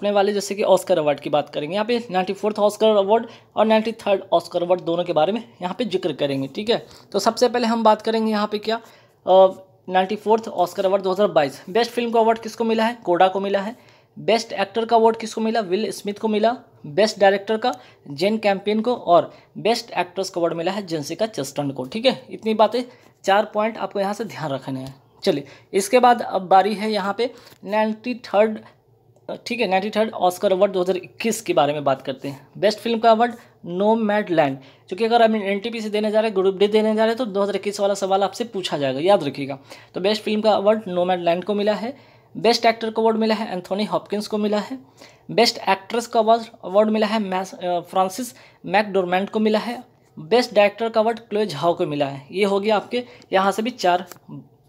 अपने वाले जैसे कि ऑस्कर अवार्ड की बात करेंगे यहाँ पे नाइन्टी फोर्थ ऑस्कर अवार्ड और नाइन्टी थर्ड ऑस्कर अवार्ड दोनों के बारे में यहाँ पे जिक्र करेंगे ठीक है तो सबसे पहले हम बात करेंगे यहाँ पे क्या ninety fourth Oscar award 2022 best film का अवार्ड किसको मिला है कोडा को मिला है बेस्ट एक्टर का अवार्ड किसको मिला विल स्मिथ को मिला बेस्ट डायरेक्टर का जेन कैंपेन को और बेस्ट एक्ट्रेस का अवार्ड मिला है जेंसिका चेस्टन को ठीक है इतनी बातें चार पॉइंट आपको यहाँ से ध्यान रखने हैं चलिए इसके बाद अब बारी है यहाँ पे नाइन्टी थर्ड ठीक है नाइन्टी थर्ड ऑस्कर अवार्ड 2021 के बारे में बात करते हैं बेस्ट फिल्म का अवार्ड नो मैड लैंड चूँकि अगर हम एन से देने जा रहे हैं ग्रुप डी देने जा रहे हैं तो 2021 वाला सवाल आपसे पूछा जाएगा याद रखिएगा तो बेस्ट फिल्म का अवार्ड नो मैड लैंड को मिला है बेस्ट एक्टर का अवार्ड मिला है एंथोनी हॉपकिंस को मिला है बेस्ट एक्ट्रेस का अवार्ड अवार्ड मिला है फ्रांसिस मैकडोरमैंड को मिला है बेस्ट डायरेक्टर का अवार्ड क्लोए झाओ को मिला है ये हो गया आपके यहाँ से भी चार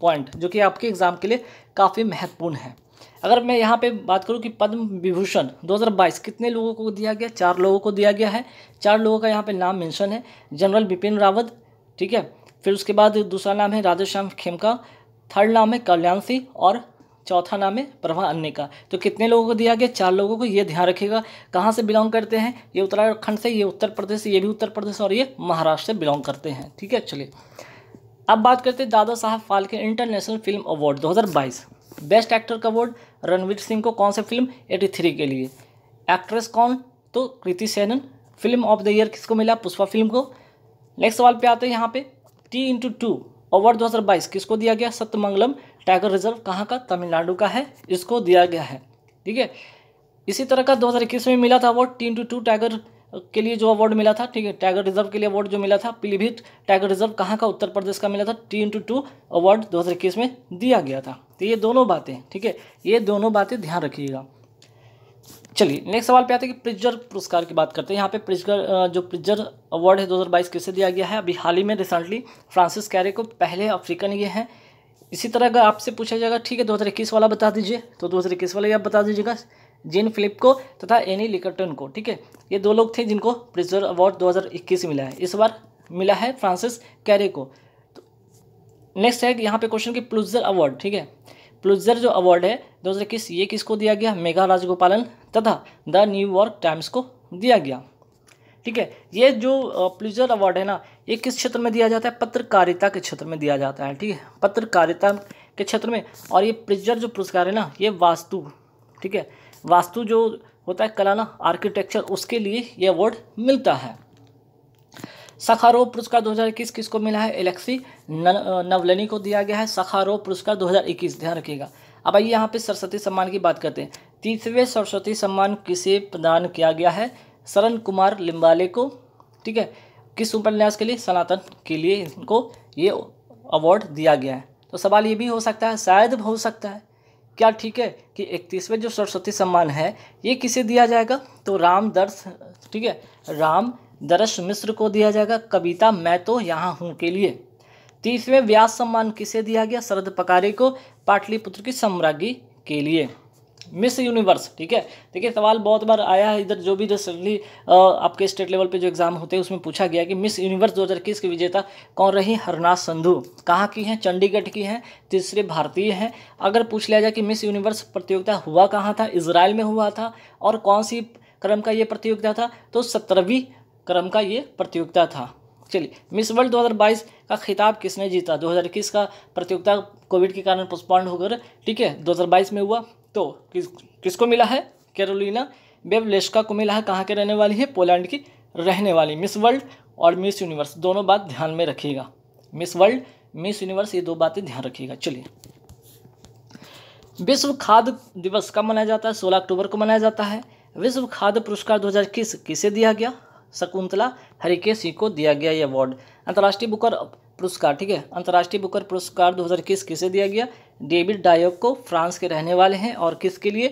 पॉइंट जो कि आपके एग्ज़ाम के लिए काफ़ी महत्वपूर्ण है अगर मैं यहाँ पे बात करूँ कि पद्म विभूषण 2022 कितने लोगों को दिया गया चार लोगों को दिया गया है चार लोगों का यहाँ पे नाम मेंशन है जनरल बिपिन रावत ठीक है फिर उसके बाद दूसरा नाम है राधेश्याम खेमका थर्ड नाम है कल्याण सिंह और चौथा नाम है प्रभा अन्ने का तो कितने लोगों को दिया गया चार लोगों को ये ध्यान रखिएगा कहाँ से बिलोंग करते हैं ये उत्तराखंड से ये उत्तर प्रदेश से ये भी उत्तर प्रदेश और ये महाराष्ट्र से बिलोंग करते हैं ठीक है चलिए अब बात करते हैं Dada Saheb Phalke international film award 2022 best actor का अवार्ड रणवीर सिंह को कौन से फिल्म एटी थ्री के लिए एक्ट्रेस कौन तो Kriti Sanon film of the year किसको मिला पुष्पा फिल्म को नेक्स्ट सवाल पे आते हैं यहाँ पे टी इंटू टू अवार्ड दो हज़ार बाईस किसको दिया गया सत्यमंगलम टाइगर रिजर्व कहाँ का तमिलनाडु का है इसको दिया गया है ठीक है इसी तरह का इक्कीस में मिला था award T into two tiger के लिए जो अवार्ड मिला था ठीक है टाइगर रिजर्व के लिए अवार्ड जो मिला था पीलीभीत टाइगर रिजर्व कहाँ का उत्तर प्रदेश का मिला था टी इंटू टू अवार्ड दो में दिया गया था तो ये दोनों बातें ठीक है ये दोनों बातें ध्यान रखिएगा चलिए नेक्स्ट सवाल पे आते हैं कि प्रिजर पुरस्कार की बात करते हैं यहाँ पे प्रिजर जो प्रिजर अवार्ड है 2022 किसे दिया गया है अभी हाल ही में रिसेंटली फ्रांसिस कैरे को पहले अफ्रीकन ये हैं इसी तरह अगर आपसे पूछा जाएगा ठीक है 2021 वाला बता दीजिए तो 2021 वाला आप बता दीजिएगा जिन फिलिप को तथा एनी लिकटन को ठीक है ये दो लोग थे जिनको प्रिजर अवार्ड दो मिला है इस बार मिला है फ्रांसिस कैरे को नेक्स्ट है यहाँ पे क्वेश्चन की प्लुजर अवार्ड ठीक है प्लुजर जो अवार्ड है दो हज़ार इक्कीस ये किसको दिया गया मेघा राजगोपालन तथा द न्यूयॉर्क टाइम्स को दिया गया ठीक है ये जो प्लुजर अवार्ड है ना ये किस क्षेत्र में दिया जाता है पत्रकारिता के क्षेत्र में दिया जाता है ठीक है पत्रकारिता के क्षेत्र में और ये प्लुजर जो पुरस्कार है ना ये वास्तु ठीक है वास्तु जो होता है कला ना आर्किटेक्चर उसके लिए ये अवार्ड मिलता है सखारोव पुरस्कार 2021 किसको मिला है एलेक्सी नवलनी को दिया गया है सखारोव पुरस्कार 2021 ध्यान रखिएगा अब आइए यहाँ पे सरस्वती सम्मान की बात करते हैं तीसवें सरस्वती सम्मान किसे प्रदान किया गया है शरण कुमार लिम्बाले को ठीक है किस उपन्यास के लिए सनातन के लिए इनको ये अवार्ड दिया गया है तो सवाल ये भी हो सकता है शायद हो सकता है क्या ठीक है कि इकतीसवें जो सरस्वती सम्मान है ये किसे दिया जाएगा तो राम दर्श ठीक है राम दरश मिश्र को दिया जाएगा कविता मैं तो यहाँ हूँ के लिए तीसवें व्यास सम्मान किसे दिया गया शरद पकारे को पाटलिपुत्र की सम्राज्ञी के लिए मिस यूनिवर्स ठीक है देखिए सवाल बहुत बार आया है इधर जो भी रिसेंटली आपके स्टेट लेवल पे जो एग्ज़ाम होते हैं उसमें पूछा गया कि मिस यूनिवर्स 2021 की विजेता कौन रही हरनाथ संधू कहाँ की हैं चंडीगढ़ की हैं तीसरे भारतीय हैं अगर पूछ लिया जाए कि मिस यूनिवर्स प्रतियोगिता हुआ कहाँ था इसराइल में हुआ था और कौन सी क्रम का ये प्रतियोगिता था तो सत्रहवीं क्रम का ये प्रतियोगिता था चलिए मिस वर्ल्ड 2022 का खिताब किसने जीता 2021 का प्रतियोगिता कोविड के कारण पोस्टपॉन्ड होकर ठीक है 2022 में हुआ तो किस किसको मिला है कैरोलिना बेबलेस्का को मिला है कहाँ के रहने वाली है पोलैंड की रहने वाली मिस वर्ल्ड और मिस यूनिवर्स दोनों बात ध्यान में रखिएगा मिस वर्ल्ड मिस यूनिवर्स ये दो बातें ध्यान रखिएगा चलिए विश्व खाद्य दिवस कब मनाया जाता है सोलह अक्टूबर को मनाया जाता है विश्व खाद्य पुरस्कार दो किसे दिया गया शकुंतला हरिके सिंह को दिया गया ये अवार्ड अंतर्राष्ट्रीय बुकर पुरस्कार ठीक है अंतर्राष्ट्रीय बुकर पुरस्कार दो इक्कीस किसे दिया गया डेविड डायोग को फ्रांस के रहने वाले हैं और किसके लिए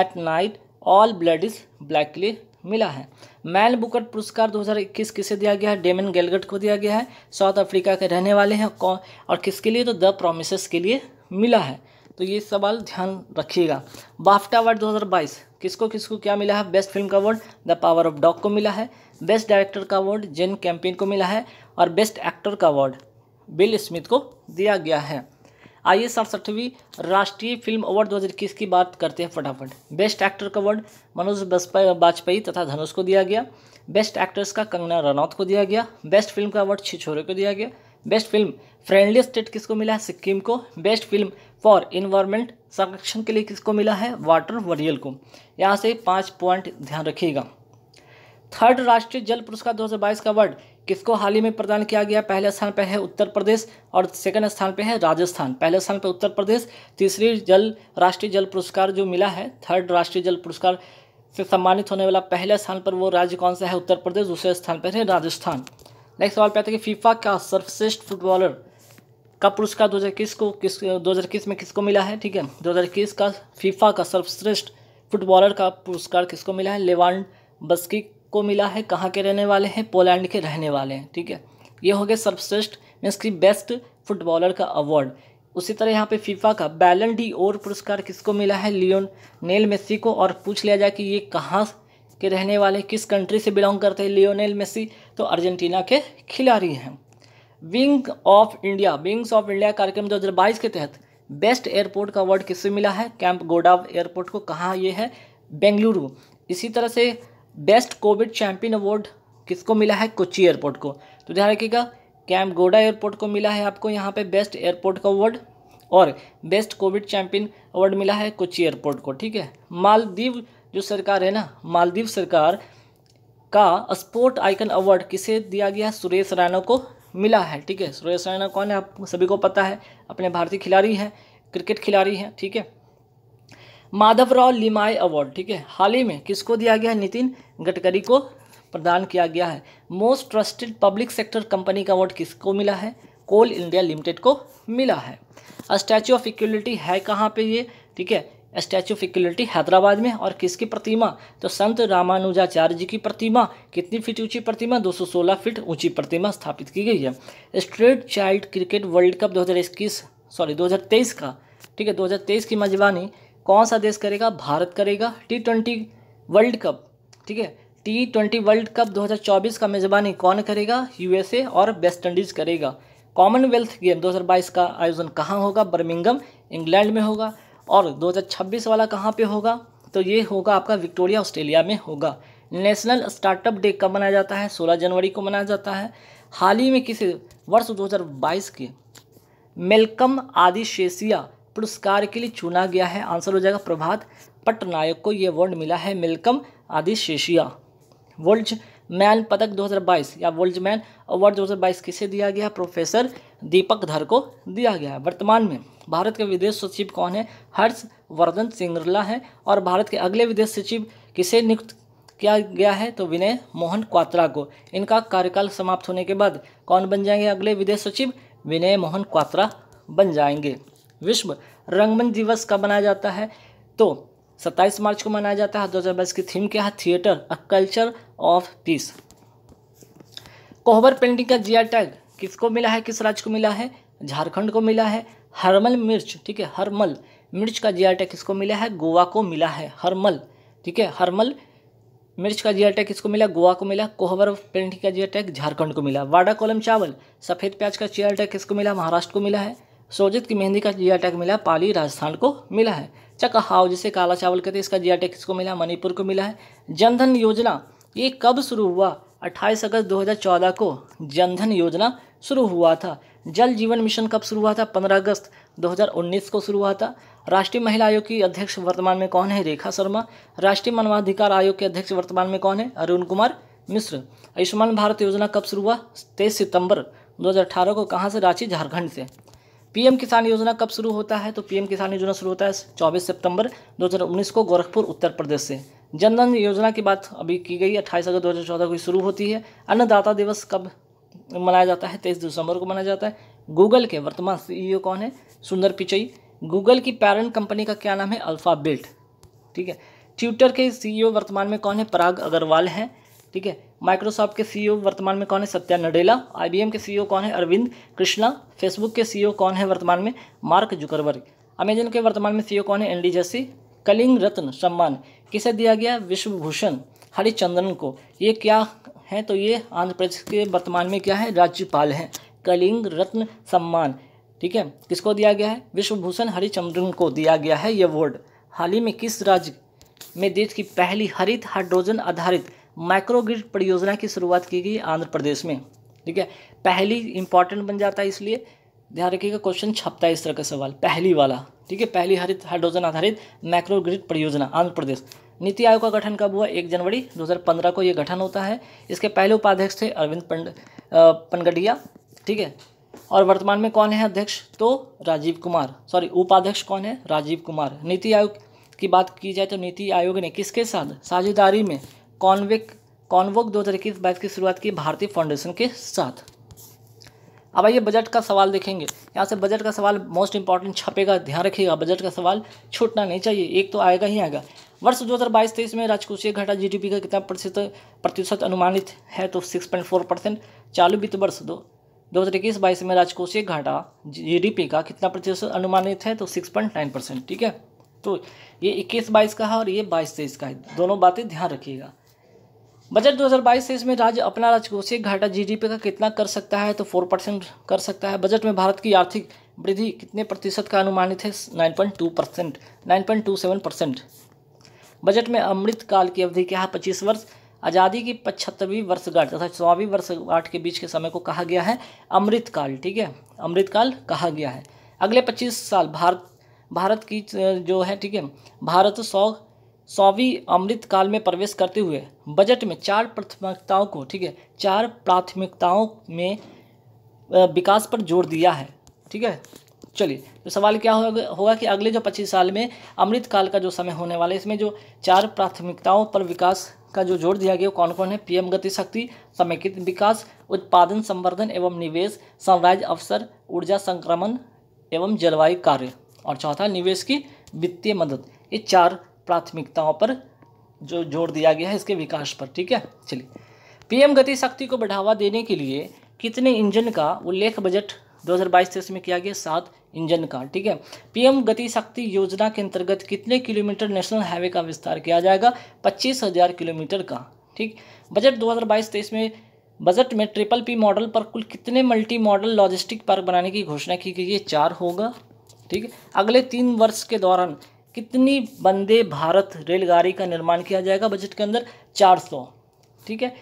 at night all blood is black के लिए मिला है मैन बुकर पुरस्कार 2021 किसे दिया गया है डेमन गेलगट को दिया गया है साउथ अफ्रीका के रहने वाले हैं कौन और किसके लिए तो द प्रोमिस के लिए मिला है तो ये सवाल ध्यान रखिएगा बाफ्टा अवार्ड 2022 किसको किसको क्या मिला है बेस्ट फिल्म का award the power of dog को मिला है बेस्ट डायरेक्टर का अवार्ड जेन कैंपेन को मिला है और बेस्ट एक्टर का अवार्ड बिल स्मिथ को दिया गया है आइए सड़सठवीं राष्ट्रीय फिल्म अवार्ड 2021 की बात करते हैं फटाफट बेस्ट एक्टर का अवार्ड मनोज वाजपेयी तथा धनुष को दिया गया बेस्ट एक्ट्रेस का कंगना रनौत को दिया गया बेस्ट फिल्म का अवार्ड छिछोरे को दिया गया बेस्ट फिल्म फ्रेंडली स्टेट किसको मिला है सिक्किम को बेस्ट फिल्म फॉर इन्वायरमेंट संरक्षण के लिए किसको मिला है वाटर वरियल को यहाँ से पाँच पॉइंट ध्यान रखिएगा थर्ड राष्ट्रीय जल पुरस्कार 2022 का अवार्ड किसको हाल ही में प्रदान किया गया पहले स्थान पर है उत्तर प्रदेश और सेकंड स्थान पर है राजस्थान पहले स्थान पर उत्तर प्रदेश तीसरी जल राष्ट्रीय जल पुरस्कार जो मिला है थर्ड राष्ट्रीय जल पुरस्कार से सम्मानित होने वाला पहले स्थान पर वो राज्य कौन सा है उत्तर प्रदेश दूसरे स्थान पर है राजस्थान नेक्स्ट सवाल पे आता है कि फीफा का सर्वश्रेष्ठ फुटबॉलर का पुरस्कार दो हज़ार इक्कीस को किस दो हज़ार इक्कीस में किसको मिला है ठीक है दो हज़ार इक्कीस का फीफा का सर्वश्रेष्ठ फुटबॉलर का पुरस्कार किसको मिला है लेवान बस्की को मिला है कहाँ के रहने वाले हैं पोलैंड के रहने वाले हैं ठीक है ये हो गया सर्वश्रेष्ठ मीन्स की बेस्ट फुटबॉलर का अवार्ड उसी तरह यहाँ पे फीफा का बैलन डी और पुरस्कार किसको मिला है लियोन नेल मेसी को और पूछ लिया जाए कि ये कहाँ के रहने वाले किस कंट्री से बिलोंग करते हैं लियोनेल मेसी तो अर्जेंटीना के खिलाड़ी हैं wing of India wings of India कार्यक्रम दो के तहत बेस्ट एयरपोर्ट का अवार्ड किससे मिला है कैंप गोडाव एयरपोर्ट को कहाँ ये है बेंगलुरु इसी तरह से बेस्ट कोविड चैंपियन अवार्ड किसको मिला है कोची एयरपोर्ट को तो ध्यान रखिएगा कैंप गोडा एयरपोर्ट को मिला है आपको यहाँ पे बेस्ट एयरपोर्ट का अवार्ड और बेस्ट कोविड चैंपियन अवार्ड मिला है कोची एयरपोर्ट को ठीक है मालदीव जो सरकार है ना मालदीव सरकार का स्पोर्ट आइकन अवार्ड किसे दिया गया सुरेश रैना को मिला है ठीक है सुरेश रैना कौन है आप सभी को पता है अपने भारतीय खिलाड़ी हैं क्रिकेट खिलाड़ी हैं ठीक है माधव राव लिमाई अवार्ड ठीक है हाल ही में किसको दिया गया है नितिन गडकरी को प्रदान किया गया है most trusted public sector company का अवार्ड किसको मिला है कोल इंडिया लिमिटेड को मिला है स्टैचू ऑफ इक्वलिटी है कहाँ पे ये ठीक है स्टैचू ऑफ इक्वलिटी हैदराबाद में और किसकी प्रतिमा तो संत रामानुजाचार्य जी की प्रतिमा कितनी फीट ऊंची प्रतिमा 216 फीट ऊंची प्रतिमा स्थापित की गई है street child cricket world cup 2021 sorry 2023 का ठीक है 2023 की मेजबानी कौन सा देश करेगा भारत करेगा टी ट्वेंटी वर्ल्ड कप ठीक है टी ट्वेंटी वर्ल्ड कप 2024 का मेजबानी कौन करेगा यू और वेस्ट इंडीज करेगा कॉमनवेल्थ गेम 2022 का आयोजन कहाँ होगा बर्मिंगम इंग्लैंड में होगा और 2026 वाला कहाँ पे होगा तो ये होगा आपका विक्टोरिया ऑस्ट्रेलिया में होगा नेशनल स्टार्टअप डे कब मनाया जाता है 16 जनवरी को मनाया जाता है हाल ही में किसी वर्ष 2022 के मेलकम आदि पुरस्कार के लिए चुना गया है आंसर हो जाएगा प्रभात पटनायक को ये अवार्ड मिला है मेलकम आदि वर्ल्ड मैन पदक 2022 या वर्ल्ड मैन अवार्ड 2022 किसे दिया गया प्रोफेसर दीपक धर को दिया गया है वर्तमान में भारत के विदेश सचिव कौन है हर्षवर्धन सिंगरला है और भारत के अगले विदेश सचिव किसे नियुक्त किया गया है तो विनय मोहन क्वात्रा को इनका कार्यकाल समाप्त होने के बाद कौन बन जाएंगे अगले विदेश सचिव विनय मोहन क्वात्रा बन जाएंगे विश्व रंगमंच दिवस कब मनाया जाता है तो 27 मार्च को मनाया जाता है दो हज़ार बाईस की थीम क्या है theatre a culture of peace Kohbar painting का जिया टैग किसको मिला है किस राज्य को मिला है झारखंड को मिला है हरमल मिर्च ठीक है हरमल मिर्च का जिया टैग किसको मिला है गोवा को मिला है हरमल ठीक है हरमल मिर्च का जिया टैग किसको मिला गोवा को मिला कोहबर पेंटिंग का जिया टैग झारखंड को मिला वाडा कॉलम चावल सफ़ेद प्याज का जिया टैग किसको मिला महाराष्ट्र को मिला है सोजित की मेहंदी का जिया टैग मिला पाली राजस्थान को मिला है चकहाव जिसे काला चावल कहते हैं इसका जिया टैग किसको मिला मणिपुर को मिला है जनधन योजना ये कब शुरू हुआ 28 अगस्त 2014 को जनधन योजना शुरू हुआ था जल जीवन मिशन कब शुरू हुआ था 15 अगस्त 2019 को शुरू हुआ था राष्ट्रीय महिला आयोग की अध्यक्ष वर्तमान में कौन है रेखा शर्मा राष्ट्रीय मानवाधिकार आयोग के अध्यक्ष वर्तमान में कौन है अरुण कुमार मिश्र आयुष्मान भारत योजना कब शुरू हुआ तेईस सितंबर 2018 को कहाँ से रांची झारखंड से पीएम किसान योजना कब शुरू होता है तो पीएम किसान योजना शुरू होता है 24 सितंबर 2019 को गोरखपुर उत्तर प्रदेश से जनधन योजना की बात अभी की गई 28 अगस्त 2014 को शुरू होती है अन्नदाता दिवस कब मनाया जाता है तेईस दिसंबर को मनाया जाता है गूगल के वर्तमान सीईओ कौन है सुंदर पिचई गूगल की पैरेंट कंपनी का क्या नाम है अल्फ़ाबेल्ट ठीक है ट्विटर के सीईओ वर्तमान में कौन है पराग अग्रवाल हैं ठीक है माइक्रोसॉफ्ट के सीईओ वर्तमान में कौन है सत्या नडेला आईबीएम के सीईओ कौन है अरविंद कृष्णा फेसबुक के सीईओ कौन है वर्तमान में मार्क जुकरवर्ग अमेजन के वर्तमान में सीईओ कौन है एनडी जैसी कलिंग रत्न सम्मान किसे दिया गया विश्वभूषण हरिचंद्रन को ये क्या है तो ये आंध्र प्रदेश के वर्तमान में क्या है राज्यपाल हैं कलिंग रत्न सम्मान ठीक है किसको दिया गया है विश्वभूषण हरिचंद्रन को दिया गया है ये अवॉर्ड हाल ही में किस राज्य में देश की पहली हरित हाइड्रोजन आधारित माइक्रोग्रिड परियोजना की शुरुआत की गई आंध्र प्रदेश में ठीक है पहली इंपॉर्टेंट बन जाता है इसलिए ध्यान रखिएगा क्वेश्चन छपता है इस तरह का सवाल पहली वाला ठीक है पहली हरित हाइड्रोजन आधारित माइक्रोग्रिड परियोजना आंध्र प्रदेश नीति आयोग का गठन कब हुआ एक जनवरी 2015 को यह गठन होता है इसके पहले उपाध्यक्ष थे अरविंद पंड पनगडिया ठीक है और वर्तमान में कौन है अध्यक्ष तो राजीव कुमार सॉरी उपाध्यक्ष कौन है राजीव कुमार नीति आयोग की बात की जाए तो नीति आयोग ने किसके साथ साझेदारी में कॉन्वेक कॉन्वोक दो हज़ार इक्कीस बाईस की शुरुआत की भारतीय फाउंडेशन के साथ अब आइए बजट का सवाल देखेंगे यहाँ से बजट का सवाल मोस्ट इंपॉर्टेंट छपेगा ध्यान रखिएगा बजट का सवाल छूटना नहीं चाहिए एक तो आएगा ही आएगा वर्ष दो हज़ार बाईस तेईस में राजकोषीय घाटा जीडीपी का कितना प्रतिशत प्रतिशत अनुमानित है तो सिक्स पॉइंट फोर परसेंट चालू वित्त वर्ष दो दो हज़ार इक्कीस बाईस में राजकोषीय घाटा पी का कितना प्रतिशत अनुमानित है तो सिक्स पॉइंट नाइन परसेंट ठीक है तो ये इक्कीस बाईस का है और ये बाईस तेईस का है दोनों बातें ध्यान रखिएगा बजट 2022 से इसमें राज्य अपना राजकोषीय घाटा जीडीपी का कितना कर सकता है तो 4 परसेंट कर सकता है बजट में भारत की आर्थिक वृद्धि कितने प्रतिशत का अनुमानित है 9.2 परसेंट नाइन परसेंट बजट में अमृतकाल की अवधि क्या है पच्चीस वर्ष आज़ादी की पचहत्तरवीं वर्षगांठ तथा सौवीं वर्षगांठ के बीच के समय को कहा गया है अमृतकाल ठीक है अमृतकाल कहा गया है अगले पच्चीस साल भारत भारत की जो है ठीक है भारत सौ सौवीं अमृतकाल में प्रवेश करते हुए बजट में चार प्राथमिकताओं को ठीक है चार प्राथमिकताओं में विकास पर जोर दिया है ठीक है चलिए तो सवाल क्या होगा होगा कि अगले जो पच्चीस साल में अमृतकाल का जो समय होने वाला है इसमें जो चार प्राथमिकताओं पर विकास का जो जोर दिया गया कौन कौन है पीएम गति शक्ति समेकित विकास उत्पादन संवर्धन एवं निवेश साम्राज्य अवसर ऊर्जा संक्रमण एवं जलवायु कार्य और चौथा निवेश की वित्तीय मदद ये चार प्राथमिकताओं पर जो जोर दिया गया है इसके विकास पर ठीक है चलिए पीएम गति शक्ति को बढ़ावा देने के लिए कितने इंजन का उल्लेख बजट 2022 हज़ार में किया गया सात इंजन का ठीक है पीएम गति शक्ति योजना के अंतर्गत कितने किलोमीटर नेशनल हाईवे का विस्तार किया जाएगा पच्चीस हजार किलोमीटर का ठीक बजट 2022 हज़ार में बजट में ट्रिपल पी मॉडल पर कुल कितने मल्टी मॉडल लॉजिस्टिक पार्क बनाने की घोषणा की गई है चार होगा ठीक अगले तीन वर्ष के दौरान कितनी वंदे भारत रेलगाड़ी का निर्माण किया जाएगा बजट के अंदर 400 ठीक है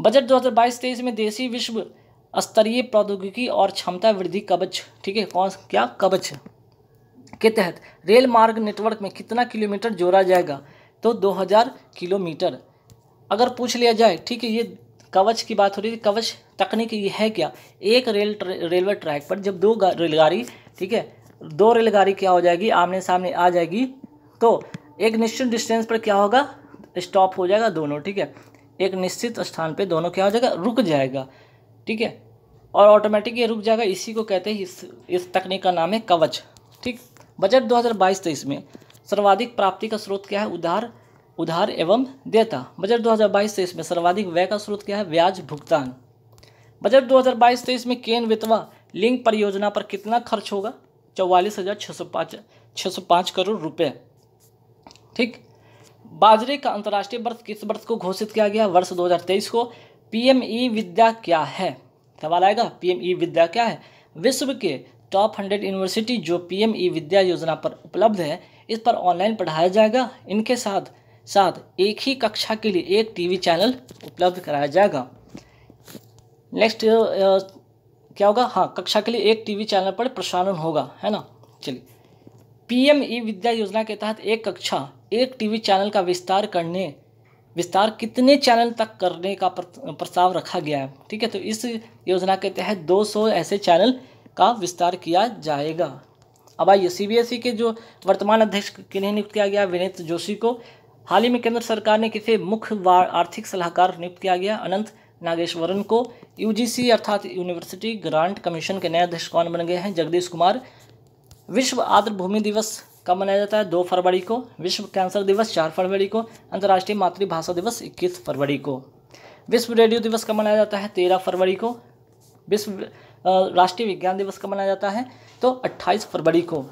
बजट 2022-23 में देशी विश्व स्तरीय प्रौद्योगिकी और क्षमता वृद्धि कवच ठीक है कौन क्या कवच के तहत रेल मार्ग नेटवर्क में कितना किलोमीटर जोड़ा जाएगा तो 2000 किलोमीटर अगर पूछ लिया जाए ठीक है ये कवच की बात हो रही है कवच तकनीक ये है क्या एक रेल रेलवे ट्रैक पर जब दो रेलगाड़ी ठीक है दो रेलगाड़ी क्या हो जाएगी आमने सामने आ जाएगी तो एक निश्चित डिस्टेंस पर क्या होगा स्टॉप हो जाएगा दोनों ठीक है एक निश्चित स्थान पे दोनों क्या हो जाएगा रुक जाएगा ठीक है और ऑटोमेटिक ये रुक जाएगा इसी को कहते हैं इस इस तकनीक का नाम है कवच ठीक बजट 2022 हज़ार में सर्वाधिक प्राप्ति का स्रोत क्या है उधार उधार एवं देता बजट 2022 हज़ार में सर्वाधिक व्यय का स्रोत क्या है ब्याज भुगतान बजट 2022 हज़ार में केन वितवा लिंक परियोजना पर कितना खर्च होगा चौवालीस हज़ार छः सौ पाँच छः सौ पाँच करोड़ रुपये ठीक बाजरे का अंतर्राष्ट्रीय वर्ष किस वर्ष को घोषित किया गया वर्ष 2023 को पीएमई विद्या क्या है सवाल आएगा पीएमई विद्या क्या है विश्व के टॉप हंड्रेड यूनिवर्सिटी जो पीएमई विद्या योजना पर उपलब्ध है इस पर ऑनलाइन पढ़ाया जाएगा इनके साथ साथ एक ही कक्षा के लिए एक टीवी चैनल उपलब्ध कराया जाएगा नेक्स्ट क्या होगा हाँ कक्षा के लिए एक टीवी चैनल पर प्रसारण होगा है ना चलिए पीएमई विद्या योजना के तहत एक कक्षा एक टीवी चैनल का विस्तार करने विस्तार कितने चैनल तक करने का प्रस्ताव रखा गया है ठीक है तो इस योजना के तहत 200 ऐसे चैनल का विस्तार किया जाएगा अब आइए सीबीएसई e के जो वर्तमान अध्यक्ष किन्हें नियुक्त किया गया विनीत जोशी को हाल ही में केंद्र सरकार ने किसे मुख्य आर्थिक सलाहकार नियुक्त किया गया अनंत नागेश्वरन को यू अर्थात यूनिवर्सिटी ग्रांट कमीशन के नए अध्यक्ष कौन बन गए हैं जगदीश कुमार विश्व आर्द्र भूमि दिवस कब मनाया जाता है दो फरवरी को विश्व कैंसर दिवस चार फरवरी को अंतर्राष्ट्रीय मातृभाषा दिवस इक्कीस फरवरी को विश्व रेडियो दिवस कब मनाया जाता है तेरह फरवरी को विश्व राष्ट्रीय विज्ञान दिवस कब मनाया जाता है तो अट्ठाईस फरवरी को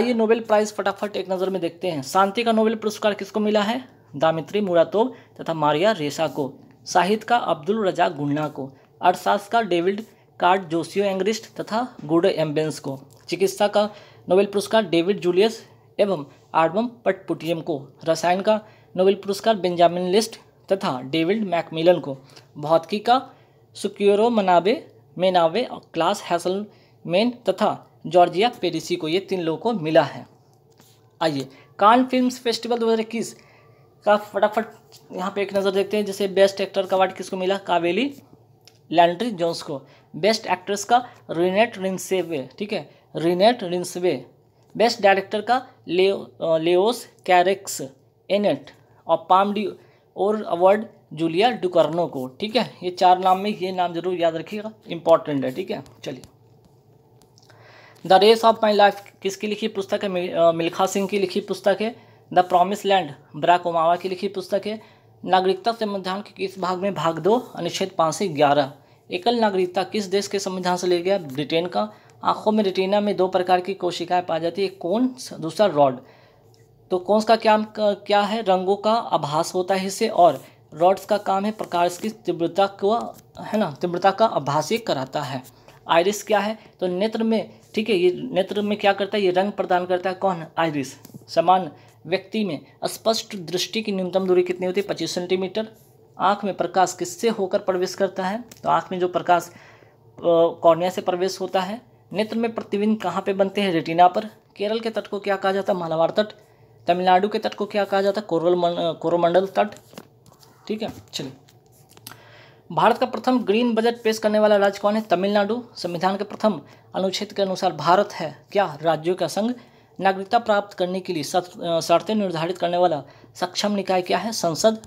आइए नोबेल प्राइज़ फटाफट एक नज़र में देखते हैं शांति का नोबेल पुरस्कार किसको मिला है दामित्री मुरातोव तथा मारिया रेसा को साहित्य का अब्दुल रजा गुंडा को अर्थशास्त्र का डेविड कार्ड जोसियो एंग्रिस्ट तथा गुड एम्बेंस को चिकित्सा का नोबेल पुरस्कार डेविड जूलियस एवं आर्बम पटपुटियम को रसायन का नोबेल पुरस्कार बेंजामिन लिस्ट तथा डेविड मैकमिलन को भौतिकी का Syukuro Manabe Manabe Klaus Hasselmann तथा जॉर्जिया पेरिसी को ये तीन लोगों को मिला है आइए कान फिल्म फेस्टिवल दो का फटाफट यहाँ पे एक नज़र देखते हैं जैसे बेस्ट एक्टर का अवार्ड किसको मिला कावेली लैंड्री जोन्स को बेस्ट एक्ट्रेस का रिनेट रिंसेवे ठीक है रिनेट रिंसवे बेस्ट डायरेक्टर का ले लेओस कैरेक्स एनेट और Palme d'Or award Julia Ducournau को ठीक है ये चार नाम में ये नाम जरूर याद रखिएगा इंपॉर्टेंट है ठीक है चलिए the race of my life किसकी लिखी पुस्तक है मिल्खा सिंह की लिखी पुस्तक है the promise land Barack Obama की लिखी पुस्तक है नागरिकता से मध्यान्ह के किस भाग में भाग दो अनुच्छेद पाँच से ग्यारह एकल नागरिकता किस देश के संविधान से ले गया ब्रिटेन का आंखों में रिटेना में दो प्रकार की कोशिकाएं पाई जाती है कौन दूसरा रॉड तो कौन का क्या क्या है रंगों का आभास होता है इससे और रॉड्स का काम है प्रकाश की तीव्रता को है ना तीव्रता का आभासीय कराता है आयरिस क्या है तो नेत्र में ठीक है ये नेत्र में क्या करता है ये रंग प्रदान करता है कौन आयरिस समान व्यक्ति में स्पष्ट दृष्टि की न्यूनतम दूरी कितनी होती है पच्चीस सेंटीमीटर आँख में प्रकाश किससे होकर प्रवेश करता है तो आँख में जो प्रकाश कॉर्निया से प्रवेश होता है नेत्र में प्रतिबिंब कहाँ पे बनते हैं रेटिना पर केरल के तट को क्या कहा जाता है मालावार तट तमिलनाडु के तट को क्या कहा जाता है कोरल कोरोमंडल तट ठीक है चलिए भारत का प्रथम ग्रीन बजट पेश करने वाला राज्य कौन है तमिलनाडु संविधान के प्रथम अनुच्छेद के अनुसार भारत है क्या राज्यों का संघ नागरिकता प्राप्त करने के लिए शर्तें निर्धारित करने वाला सक्षम निकाय क्या है संसद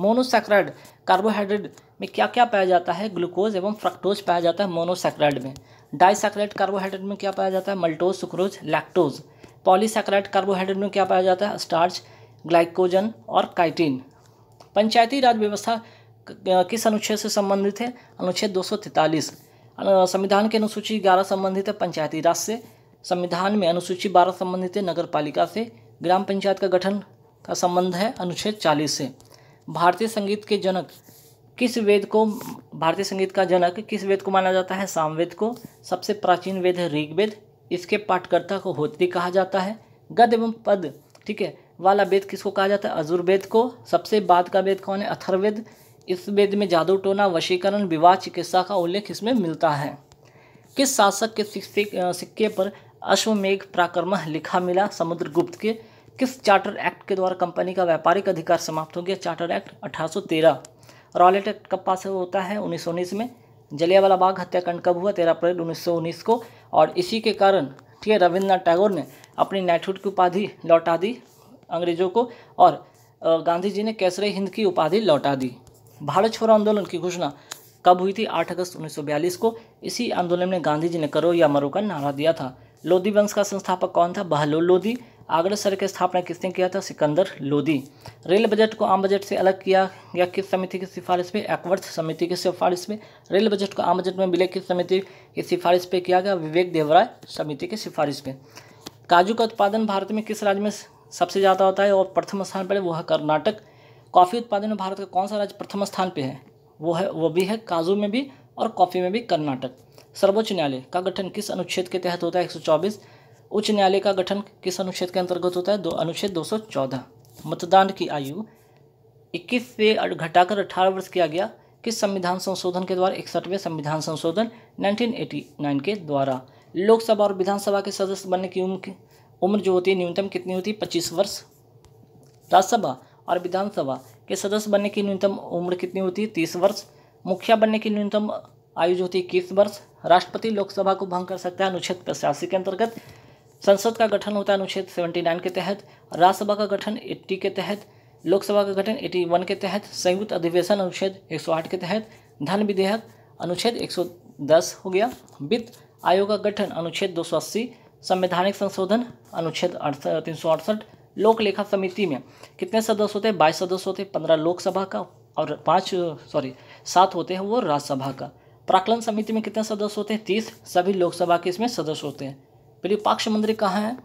मोनोसेक्राइड कार्बोहाइड्रेट में क्या क्या पाया जाता है ग्लूकोज एवं फ्रक्टोज पाया जाता है मोनोसेक्राइड में डाइसेक्राइड कार्बोहाइड्रेट में क्या पाया जाता है maltose sucrose lactose polysaccharide carbohydrate में क्या पाया जाता है स्टार्च ग्लाइकोजन और काइटिन पंचायती राज व्यवस्था किस अनुच्छेद से संबंधित है अनुच्छेद दो संविधान के अनुसूची ग्यारह संबंधित है पंचायती राज से संविधान में अनुसूची बारह संबंधित है नगर पालिका से ग्राम पंचायत का गठन का संबंध है अनुच्छेद चालीस से भारतीय संगीत के जनक किस वेद को भारतीय संगीत का जनक किस वेद को माना जाता है सामवेद को सबसे प्राचीन वेद है ऋग्वेद इसके पाठकर्ता को होत्री कहा जाता है गद एवं पद ठीक है वाला वेद किसको कहा जाता है अजुर्वेद को सबसे बाद का वेद कौन है अथर्वेद इस वेद में जादू टोना वशीकरण विवाह चिकित्सा का उल्लेख इसमें मिलता है किस शासक के सिक्के पर अश्वमेघ प्राकर्म लिखा मिला समुद्रगुप्त के किस चार्टर एक्ट के द्वारा कंपनी का व्यापारिक अधिकार समाप्त हो गया चार्टर एक्ट 1813 रॉलेट एक्ट कब पास होता है उन्नीस में जलियावाला बाग हत्याकांड कब हुआ तेरह अप्रैल उन्नीस को और इसी के कारण ठीक है रविन्द्रनाथ टैगोर ने अपनी नाइटहुड की उपाधि लौटा दी अंग्रेजों को और गांधी जी ने कैसरे हिंद की उपाधि लौटा दी भारत छोड़ो आंदोलन की घोषणा कब हुई थी 8 अगस्त 1942 को इसी आंदोलन में गांधी जी ने करो या मरो का नारा दिया था लोधी वंश का संस्थापक कौन था बहलोल लोधी शहर की स्थापना किसने किया था सिकंदर लोधी रेल बजट को आम बजट से अलग किया गया किस समिति की सिफारिश पे एकवर्थ समिति की सिफारिश पे रेल बजट को आम बजट में मिले किस समिति की सिफारिश पे किया गया विवेक देवराय समिति की सिफारिश पे काजू का उत्पादन भारत में किस राज्य में सबसे ज़्यादा होता है और प्रथम स्थान पर वो है कर्नाटक कॉफ़ी उत्पादन में भारत का कौन सा राज्य प्रथम स्थान पर है वो है वो भी है काजू में भी और कॉफ़ी में भी कर्नाटक सर्वोच्च न्यायालय का गठन किस अनुच्छेद के तहत होता है एक उच्च न्यायालय का गठन किस अनुच्छेद के अंतर्गत होता है दो अनुच्छेद 214 मतदान की आयु 21 से घटाकर 18 वर्ष किया गया किस संविधान संशोधन के द्वारा इकसठवें संविधान संशोधन 1989 के द्वारा लोकसभा और विधानसभा के सदस्य बनने की उम्र उम्र जो होती है न्यूनतम कितनी होती है पच्चीस वर्ष राज्यसभा और विधानसभा के सदस्य बनने की न्यूनतम उम्र कितनी होती है तीस वर्ष मुखिया बनने की न्यूनतम आयु जो होती है इक्कीस वर्ष राष्ट्रपति लोकसभा को भंग कर सकता है अनुच्छेद पचासी के अंतर्गत संसद का गठन होता है अनुच्छेद 79 के तहत राज्यसभा का गठन 80 के तहत लोकसभा का गठन 81 के तहत संयुक्त अधिवेशन अनुच्छेद 108 के तहत धन विधेयक अनुच्छेद 110 हो गया वित्त आयोग का गठन अनुच्छेद 280 संवैधानिक संशोधन अनुच्छेद तीन सौ अड़सठ लोक लेखा समिति में कितने सदस्य होते हैं बाईस सदस्य होते हैं पंद्रह लोकसभा का और पाँच सॉरी सात होते हैं वो राज्यसभा का प्राकलन समिति में कितने सदस्य होते हैं तीस सभी लोकसभा के इसमें सदस्य होते हैं विरूपाक्ष मंदिर कहाँ है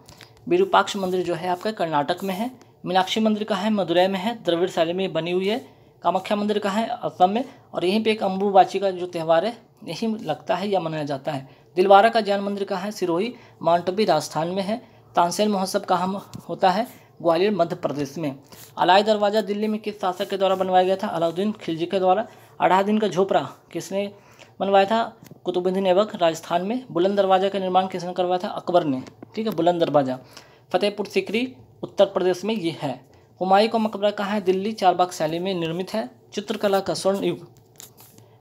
विरूपाक्ष मंदिर जो है आपका कर्नाटक में है मीनाक्षी मंदिर कहाँ है मदुरई में है द्रविड़ शैली में बनी हुई है कामाख्या मंदिर कहाँ है असम में और यहीं पे एक अम्बुबाची का जो त्यौहार है यहीं लगता है या मनाया जाता है दिलवारा का जैन मंदिर कहाँ है सिरोही माउंटबी राजस्थान में है तानसेन महोत्सव कहाँ होता है ग्वालियर मध्य प्रदेश में अलाई दरवाज़ा दिल्ली में किस शासक के द्वारा बनवाया गया था अलाउद्दीन खिलजी के द्वारा अढ़ा दिन का झोपड़ा किसने बनवाया था कुतुबुद्दीन ऐबक राजस्थान में बुलंद दरवाज़ा का निर्माण किसने करवाया था अकबर ने ठीक है बुलंद दरवाज़ा फतेहपुर सिकरी उत्तर प्रदेश में ये है हुमायूं का मकबरा कहाँ है दिल्ली चारबाग शैली में निर्मित है चित्रकला का स्वर्ण युग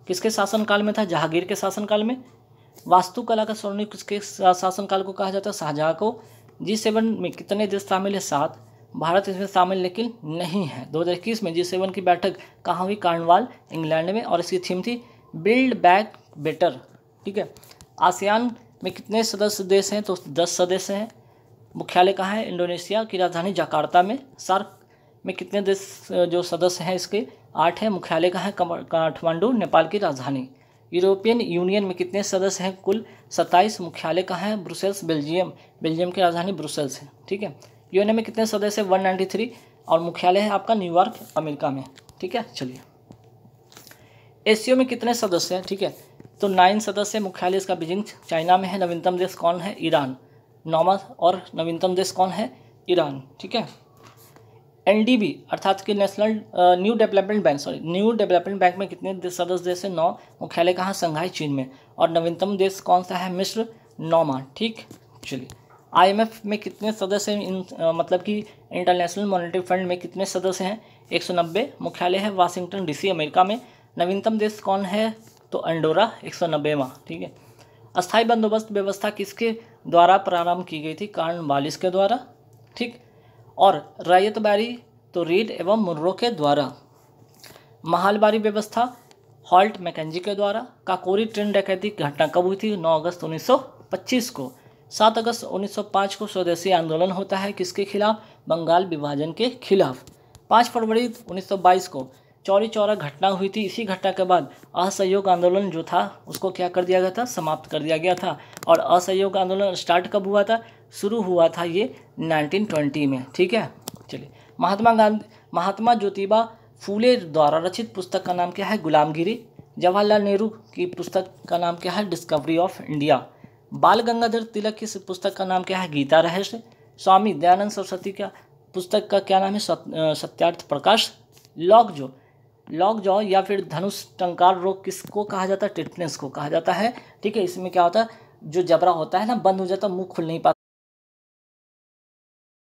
किसके शासनकाल में था जहांगीर के शासनकाल में वास्तुकला का स्वर्ण युग किसके शासनकाल को कहा जाता है शाहजहाँ को जी सेवन में कितने देश शामिल है सात भारत इसमें शामिल लेकिन नहीं है दो हज़ार इक्कीस में जी सेवन की बैठक कहाँ हुई कार्नवाल इंग्लैंड में और इसकी थीम थी बिल्ड बैक बेटर ठीक है आसियान में कितने सदस्य देश हैं तो दस सदस्य हैं मुख्यालय कहाँ है इंडोनेशिया की राजधानी जकार्ता में सार्क में कितने देश जो सदस्य हैं इसके आठ हैं मुख्यालय कहाँ है काठमांडू नेपाल की राजधानी यूरोपियन यूनियन में कितने सदस्य हैं कुल सत्ताईस मुख्यालय कहाँ है ब्रुसेल्स बेल्जियम बेल्जियम की राजधानी ब्रुसेल्स है ठीक है यूएनए में कितने सदस्य हैं वन नाइन्टी थ्री और मुख्यालय है आपका न्यूयॉर्क अमेरिका में ठीक है चलिए एस में कितने सदस्य हैं ठीक है तो नाइन सदस्य मुख्यालय इसका बीजिंग चाइना में है नवीनतम देश कौन है ईरान नौवा और नवीनतम देश कौन है ईरान ठीक है एनडीबी अर्थात कि national new development bank sorry new development bank में कितने सदस्य देश हैं नौ मुख्यालय कहाँ संघाई चीन में और नवीनतम देश कौन सा है मिश्र नौमा ठीक चलिए आईएमएफ में कितने सदस्य इन आ, मतलब कि इंटरनेशनल मॉनेटरी फंड में कितने सदस्य हैं 190 मतलब मुख्यालय है वाशिंगटन डीसी अमेरिका में नवीनतम देश कौन है तो अंडोरा एक सौ नब्बेवा ठीक है अस्थायी बंदोबस्त व्यवस्था किसके द्वारा प्रारंभ की गई थी कारण बालिस के द्वारा ठीक और बारी तो रीड एवं मुर्रो के द्वारा महालबारी व्यवस्था हॉल्ट मैकेजी के द्वारा काकोरी ट्रेन डकैती घटना कब हुई थी 9 अगस्त 1925 को 7 अगस्त 1905 को स्वदेशी आंदोलन होता है किसके खिलाफ बंगाल विभाजन के खिलाफ 5 फरवरी 1922 को चौरी चौरा घटना हुई थी इसी घटना के बाद असहयोग आंदोलन जो था उसको क्या कर दिया गया था समाप्त कर दिया गया था और असहयोग आंदोलन स्टार्ट कब हुआ था शुरू हुआ था ये 1920 में ठीक है चलिए महात्मा गांधी महात्मा ज्योतिबा फूले द्वारा रचित पुस्तक का नाम क्या है गुलामगिरी जवाहरलाल नेहरू की पुस्तक का नाम क्या है डिस्कवरी ऑफ इंडिया बाल गंगाधर तिलक की पुस्तक का नाम क्या है गीता रहस्य स्वामी दयानंद सरस्वती का पुस्तक का क्या नाम है सत्यार्थ प्रकाश लॉक जो लॉक जॉ या फिर धनुष टंकार रोग किसको कहा जाता है टिटनेस को कहा जाता है ठीक है इसमें क्या होता है जो जबरा होता है ना बंद हो जाता मुंह खुल नहीं पाता